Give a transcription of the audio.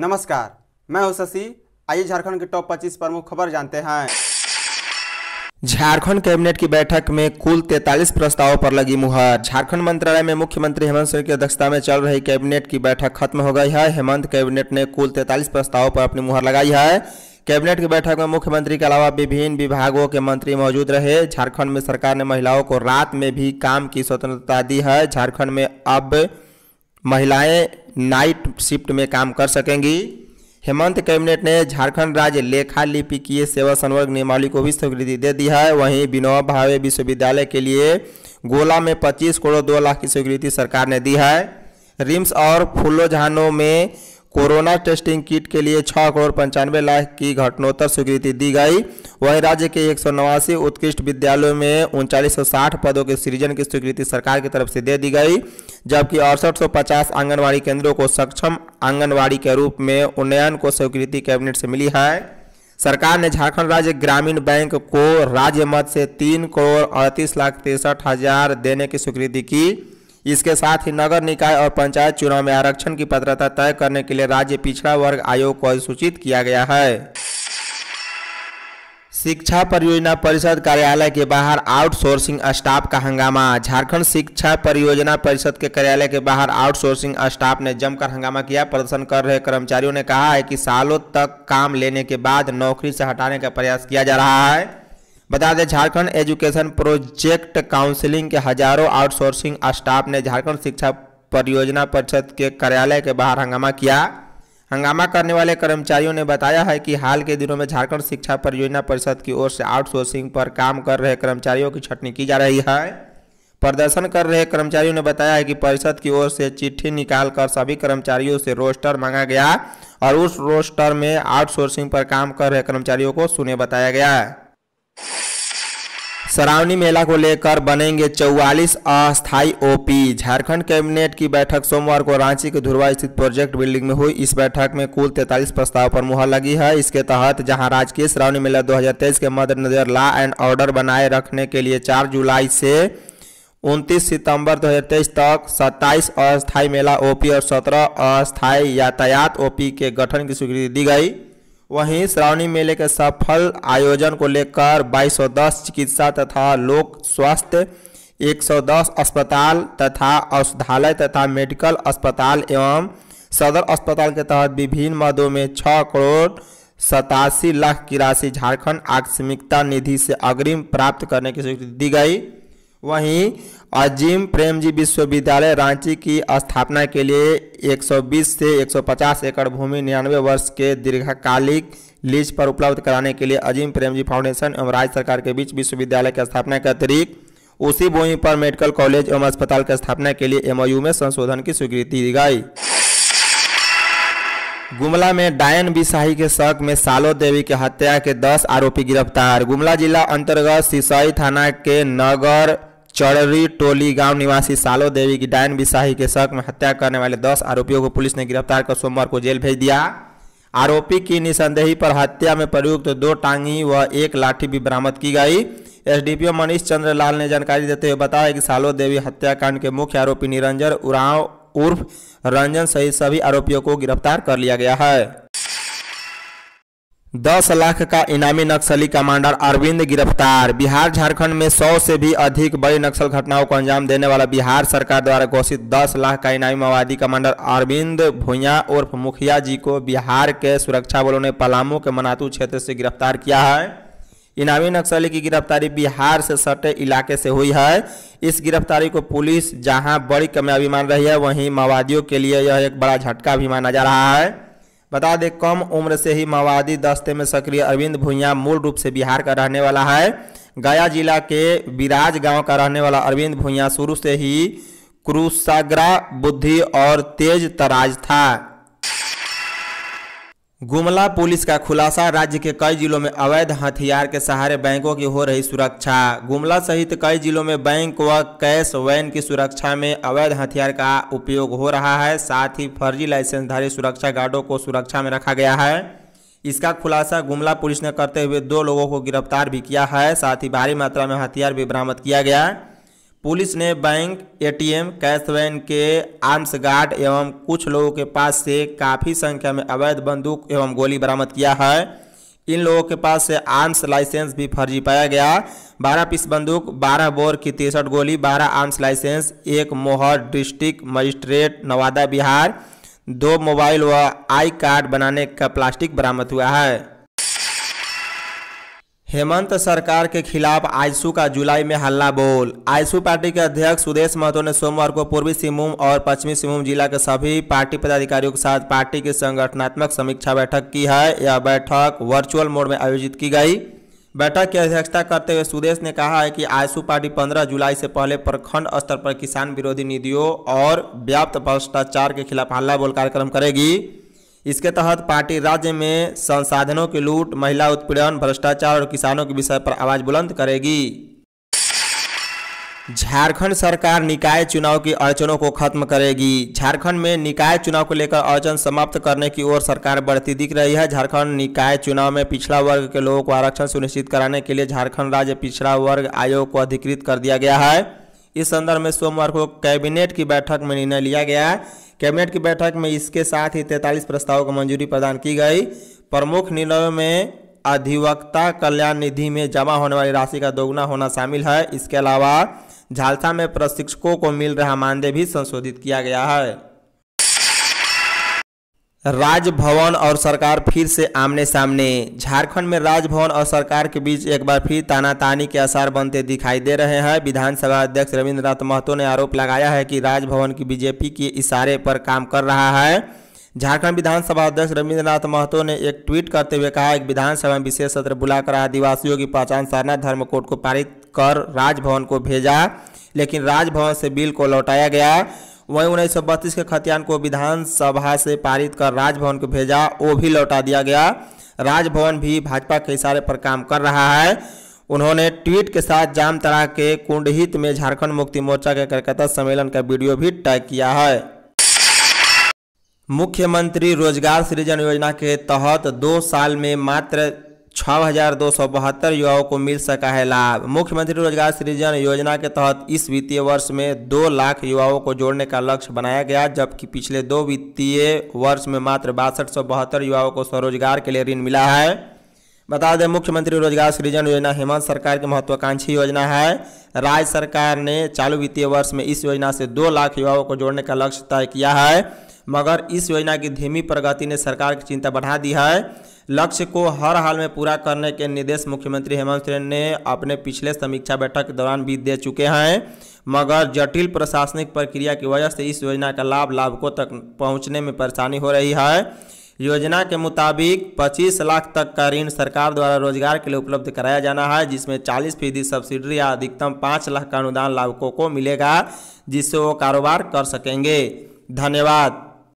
नमस्कार मैं हूं शशि आइए झारखंड के टॉप 25 प्रमुख खबर जानते हैं झारखंड कैबिनेट की बैठक में कुल 43 प्रस्तावों पर लगी मुहर झारखंड मंत्रालय में मुख्यमंत्री हेमंत सोरेन की अध्यक्षता में चल रही कैबिनेट की बैठक खत्म हो गई है हेमंत कैबिनेट ने कुल 43 प्रस्तावों पर अपनी मुहर लगाई है कैबिनेट की बैठक में मुख्यमंत्री के अलावा विभिन्न विभागों के मंत्री मौजूद रहे झारखंड में सरकार ने महिलाओं को रात में भी काम की स्वतंत्रता दी है झारखंड में अब महिलाएं नाइट शिफ्ट में काम कर सकेंगी हेमंत कैबिनेट ने झारखंड राज्य लेखा लिपिकीय सेवा संवर्ग नियमावली को भी स्वीकृति दे दी है वहीं विनोबा भावे विश्वविद्यालय के लिए गोला में पच्चीस करोड़ दो लाख की स्वीकृति सरकार ने दी है रिम्स और फुल्लो जहानों में कोरोना टेस्टिंग किट के लिए छः करोड़ पंचानवे लाख की घटनोत्तर स्वीकृति दी गई वहीं राज्य के एक उत्कृष्ट विद्यालयों में उनचालीस पदों के सृजन की स्वीकृति सरकार की तरफ से दे दी गई जबकि अड़सठ आंगनबाड़ी केंद्रों को सक्षम आंगनबाड़ी के रूप में उन्नयन को स्वीकृति कैबिनेट से मिली है सरकार ने झारखंड राज्य ग्रामीण बैंक को राज्य मद से तीन करोड़ अड़तीस लाख तिरसठ हजार देने की स्वीकृति की इसके साथ ही नगर निकाय और पंचायत चुनाव में आरक्षण की पत्रता तय करने के लिए राज्य पिछड़ा वर्ग आयोग को अधिसूचित किया गया है शिक्षा परियोजना परिषद कार्यालय के बाहर आउटसोर्सिंग स्टाफ का हंगामा झारखंड शिक्षा परियोजना परिषद के कार्यालय के बाहर आउटसोर्सिंग स्टाफ ने जमकर हंगामा किया प्रदर्शन कर रहे कर्मचारियों ने कहा है कि सालों तक काम लेने के बाद नौकरी से हटाने का प्रयास किया जा रहा है बता दें झारखंड एजुकेशन प्रोजेक्ट काउंसिलिंग के हजारों आउटसोर्सिंग स्टाफ ने झारखंड शिक्षा परियोजना परिषद के कार्यालय के बाहर हंगामा किया हंगामा करने वाले कर्मचारियों ने बताया है कि हाल के दिनों में झारखंड शिक्षा परियोजना परिषद की ओर से आउटसोर्सिंग पर काम कर रहे कर्मचारियों की छटनी की जा रही है प्रदर्शन कर रहे कर्मचारियों ने बताया है कि परिषद की ओर से चिट्ठी निकालकर सभी कर्मचारियों से रोस्टर मांगा गया और उस रोस्टर में आउटसोर्सिंग पर काम कर रहे कर्मचारियों को सुने बताया गया है सरावनी मेला को लेकर बनेंगे 44 अस्थायी ओपी झारखंड कैबिनेट की बैठक सोमवार को रांची के धुरवा स्थित प्रोजेक्ट बिल्डिंग में हुई इस बैठक में कुल 43 प्रस्ताव पर मुहर लगी है इसके तहत जहां राजकीय सरावनी मेला 2023 के मद्देनजर लॉ एंड ऑर्डर बनाए रखने के लिए 4 जुलाई से 29 सितंबर 2023 तक 27 अस्थायी मेला ओपी और 17 अस्थायी यातायात ओपी के गठन की स्वीकृति दी गई वहीं श्रावणी मेले के सफल आयोजन को लेकर 2210 चिकित्सा तथा लोक स्वास्थ्य 110 अस्पताल तथा औषधालय तथा मेडिकल अस्पताल एवं सदर अस्पताल के तहत विभिन्न मदों में छः करोड़ सतासी लाख की राशि झारखंड आकस्मिकता निधि से अग्रिम प्राप्त करने की स्वीकृति दी गई वहीं अजीम प्रेमजी विश्वविद्यालय रांची की स्थापना के लिए 120 से 150 एकड़ भूमि निन्यानवे वर्ष के दीर्घकालिक लीज पर उपलब्ध कराने के लिए अजीम प्रेमजी फाउंडेशन एवं राज्य सरकार के बीच विश्वविद्यालय की स्थापना के अतिरिक्त उसी भूमि पर मेडिकल कॉलेज एवं अस्पताल की स्थापना के लिए एमओयू में संशोधन की स्वीकृति दी गई गुमला में डायन बिसाही के शक में सालो देवी की हत्या के 10 आरोपी गिरफ्तार गुमला जिला अंतर्गत सिसई थाना के नगर चररी टोली गांव निवासी सालो देवी की डायन बिसाही के शक में हत्या करने वाले दस आरोपियों को पुलिस ने गिरफ्तार कर सोमवार को जेल भेज दिया आरोपी की निसंदेही पर हत्या में प्रयुक्त तो दो टांगी व एक लाठी भी बरामद की गई एसडीपीओ मनीष चंद्र लाल ने जानकारी देते हुए बताया कि सालो देवी हत्याकांड के मुख्य आरोपी निरंजन उराव उर्फ रंजन सहित सभी आरोपियों को गिरफ्तार कर लिया गया है दस लाख का इनामी नक्सली कमांडर अरविंद गिरफ्तार बिहार झारखंड में सौ से भी अधिक बड़ी नक्सल घटनाओं को अंजाम देने वाला बिहार सरकार द्वारा घोषित दस लाख का इनामी माओवादी कमांडर अरविंद भुइया उर्फ मुखिया जी को बिहार के सुरक्षा बलों ने पलामू के मनातू क्षेत्र से गिरफ्तार किया है इनामी नक्सली की गिरफ्तारी बिहार से सटे इलाके से हुई है इस गिरफ्तारी को पुलिस जहां बड़ी कामयाबी मान रही है वहीं माओवादियों के लिए यह एक बड़ा झटका भी माना जा रहा है बता दें कम उम्र से ही माओवादी दस्ते में सक्रिय अरविंद भुइया मूल रूप से बिहार का रहने वाला है गया जिला के विराज गांव का रहने वाला अरविंद भुइया शुरू से ही क्रूसाग्रा बुद्धि और तेज तराज था गुमला पुलिस का खुलासा राज्य के कई जिलों में अवैध हथियार के सहारे बैंकों की हो रही सुरक्षा गुमला सहित कई जिलों में बैंक व कैश वैन की सुरक्षा में अवैध हथियार का उपयोग हो रहा है साथ ही फर्जी लाइसेंसधारी सुरक्षा गार्डों को सुरक्षा में रखा गया है इसका खुलासा गुमला पुलिस ने करते हुए दो लोगों को गिरफ्तार भी किया है साथ ही भारी मात्रा में हथियार भी बरामद किया गया पुलिस ने बैंक एटीएम कैश वैन के आर्म्स गार्ड एवं कुछ लोगों के पास से काफ़ी संख्या में अवैध बंदूक एवं गोली बरामद किया है इन लोगों के पास से आर्म्स लाइसेंस भी फर्जी पाया गया बारह पीस बंदूक बारह बोर की तिरसठ गोली बारह आर्म्स लाइसेंस एक मोहर डिस्ट्रिक्ट मजिस्ट्रेट नवादा बिहार दो मोबाइल व आई कार्ड बनाने का प्लास्टिक बरामद हुआ है हेमंत सरकार के खिलाफ आयसू का जुलाई में हल्ला बोल आयसू पार्टी के अध्यक्ष सुदेश महतो ने सोमवार को पूर्वी सिंहभूम और पश्चिमी सिंहभूम जिला के सभी पार्टी पदाधिकारियों के साथ पार्टी की संगठनात्मक समीक्षा बैठक की है यह बैठक वर्चुअल मोड में आयोजित की गई बैठक की अध्यक्षता करते हुए सुदेश ने कहा है कि आयसू पार्टी पंद्रह जुलाई से पहले प्रखंड स्तर पर किसान विरोधी नीतियों और व्याप्त भ्रष्टाचार के खिलाफ हल्ला बोल कार्यक्रम करेगी इसके तहत पार्टी राज्य में संसाधनों की लूट महिला उत्पीड़न भ्रष्टाचार और किसानों के विषय पर आवाज बुलंद करेगी झारखंड सरकार निकाय चुनाव की अड़चनों को खत्म करेगी झारखंड में निकाय चुनाव को लेकर अड़चन समाप्त करने की ओर सरकार बढ़ती दिख रही है झारखंड निकाय चुनाव में पिछड़ा वर्ग के लोगों को आरक्षण सुनिश्चित कराने के लिए झारखंड राज्य पिछड़ा वर्ग आयोग को अधिकृत कर दिया गया है इस संदर्भ में सोमवार को कैबिनेट की बैठक में निर्णय लिया गया है कैबिनेट की बैठक में इसके साथ ही तैतालीस प्रस्तावों को मंजूरी प्रदान की गई प्रमुख निर्णयों में अधिवक्ता कल्याण निधि में जमा होने वाली राशि का दोगुना होना शामिल है इसके अलावा झालसा में प्रशिक्षकों को मिल रहा मानदेय भी संशोधित किया गया है राजभवन और सरकार फिर से आमने सामने झारखंड में राजभवन और सरकार के बीच एक बार फिर तानातानी के आसार बनते दिखाई दे रहे हैं विधानसभा अध्यक्ष रविन्द्रनाथ महतो ने आरोप लगाया है कि राजभवन की बीजेपी के इशारे पर काम कर रहा है झारखंड विधानसभा अध्यक्ष रविन्द्रनाथ महतो ने एक ट्वीट करते हुए कहा एक विधानसभा में विशेष सत्र बुलाकर आदिवासियों की पहचान सरना धर्म कोड को पारित कर राजभवन को भेजा लेकिन राजभवन से बिल को लौटाया गया वहीं उन्नीस सौ बत्तीस के खतियान को विधानसभा से पारित कर राजभवन को भेजा वो भी लौटा दिया गया राजभवन भी भाजपा के इशारे पर काम कर रहा है उन्होंने ट्वीट के साथ जामतरा के कुंडहित में झारखंड मुक्ति मोर्चा के कार्यकर्ता सम्मेलन का वीडियो भी टैग किया है मुख्यमंत्री रोजगार सृजन योजना के तहत दो साल में मात्र छः युवाओं को मिल सका है लाभ मुख्यमंत्री रोजगार सृजन योजना के तहत इस वित्तीय वर्ष में दो लाख युवाओं को जोड़ने का लक्ष्य बनाया गया जबकि पिछले दो वित्तीय वर्ष में मात्र बासठ युवाओं को स्वरोजगार के लिए ऋण मिला है बता दें मुख्यमंत्री रोजगार सृजन योजना हेमंत सरकार की महत्वाकांक्षी योजना है राज्य सरकार ने चालू वित्तीय वर्ष में इस योजना से दो लाख युवाओं को जोड़ने का लक्ष्य तय किया है मगर इस योजना की धीमी प्रगति ने सरकार की चिंता बढ़ा दी है लक्ष्य को हर हाल में पूरा करने के निर्देश मुख्यमंत्री हेमंत सोरेन ने अपने पिछले समीक्षा बैठक के दौरान भी दे चुके हैं मगर जटिल प्रशासनिक प्रक्रिया की वजह से इस योजना का लाभ लाभकों तक पहुंचने में परेशानी हो रही है योजना के मुताबिक 25 लाख तक का ऋण सरकार द्वारा रोजगार के लिए उपलब्ध कराया जाना है जिसमें 40 फीसदी सब्सिडी या अधिकतम 5 लाख का अनुदान लाभकों को मिलेगा जिससे वो कारोबार कर सकेंगे धन्यवाद